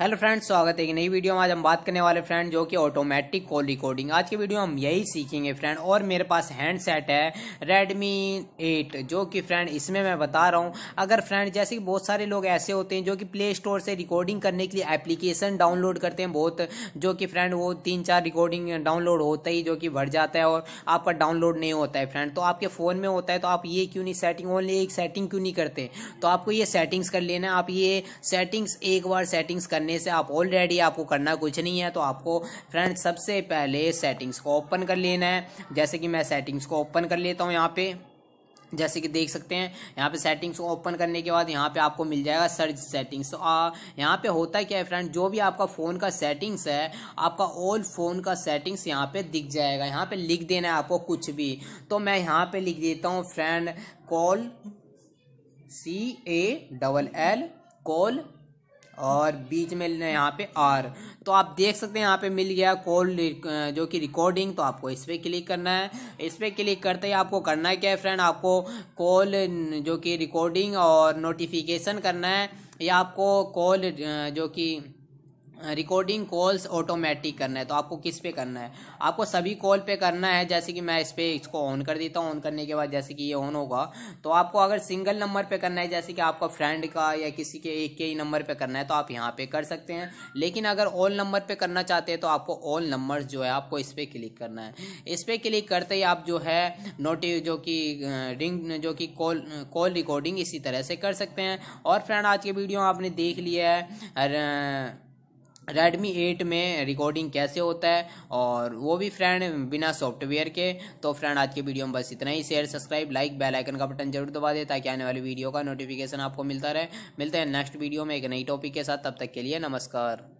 hello friends स्वागत है कि नई वीडियो में आज हम बात करने वाले फ्रेंड जो कि ऑटोमेटिक कॉल रिकॉर्डिंग आज की वीडियो हम यही सीखेंगे फ्रेंड और मेरे पास हैंडसेट है रेडमी 8 जो कि फ्रेंड इसमें मैं बता रहा हूँ अगर फ्रेंड जैसे कि बहुत सारे लोग ऐसे होते हैं जो कि प्ले स्टोर से रिकॉर्डिंग करने के लिए एप्लीकेशन डाउनलोड करते हैं बहुत जो कि फ्रेंड वो तीन चार रिकॉर्डिंग डाउनलोड होता ही जो कि भर जाता है और आपका डाउनलोड नहीं होता है फ्रेंड तो आपके फ़ोन में होता है तो आप ये क्यों नहीं सेटिंग ओनली एक सेटिंग क्यों नहीं करते तो आपको ये सेटिंग्स कर लेना आप ये सेटिंग्स एक बार सेटिंग्स करने करने से आप ऑलरेडी आपको करना कुछ नहीं है तो आपको फ्रेंड सबसे पहले सेटिंग्स को ओपन कर लेना है जैसे कि मैं सेटिंग्स को ओपन कर लेता हूँ यहाँ पे जैसे कि देख सकते हैं यहाँ पे सेटिंग्स को ओपन करने के बाद यहाँ पे आपको मिल जाएगा सर्च सेटिंग्स तो आ, यहाँ पे होता क्या है फ्रेंड जो भी आपका फ़ोन का सेटिंग्स है आपका ऑल फ़ोन का सेटिंग्स यहाँ पे दिख जाएगा यहाँ पे लिख देना है आपको कुछ भी तो मैं यहाँ पे लिख देता हूँ friend call C A double L call और बीच में यहाँ पे आर तो आप देख सकते हैं यहाँ पे मिल गया कॉल जो कि रिकॉर्डिंग तो आपको इस पर क्लिक करना है इस पर क्लिक करते ही आपको करना है क्या है फ्रेंड आपको कॉल जो कि रिकॉर्डिंग और नोटिफिकेशन करना है या आपको कॉल जो कि रिकॉर्डिंग कॉल्स ऑटोमेटिक करना है तो आपको किस पे करना है आपको सभी कॉल पे करना है जैसे कि मैं इस पर इसको ऑन कर देता हूँ ऑन करने के बाद जैसे कि ये ऑन होगा तो आपको अगर सिंगल नंबर पे करना है जैसे कि आपका फ्रेंड का या किसी के एक के ही नंबर पे करना है तो आप यहाँ पे कर सकते हैं लेकिन अगर ऑल नंबर पर करना चाहते हैं तो आपको ऑल नंबर जो है आपको इस पर क्लिक करना है इस पर क्लिक करते ही आप जो है नोटि जो कि रिंग जो कि कॉल कॉल रिकॉर्डिंग इसी तरह से कर सकते हैं और फ्रेंड आज की वीडियो आपने देख लिया है रेडमी एट में रिकॉर्डिंग कैसे होता है और वो भी फ्रेंड बिना सॉफ्टवेयर के तो फ्रेंड आज के वीडियो में बस इतना ही share subscribe like bell icon का बटन जरूर दबा दे ताकि आने वाली वीडियो का नोटिफिकेशन आपको मिलता रहे मिलते हैं नेक्स्ट वीडियो में एक नई टॉपिक के साथ तब तक के लिए नमस्कार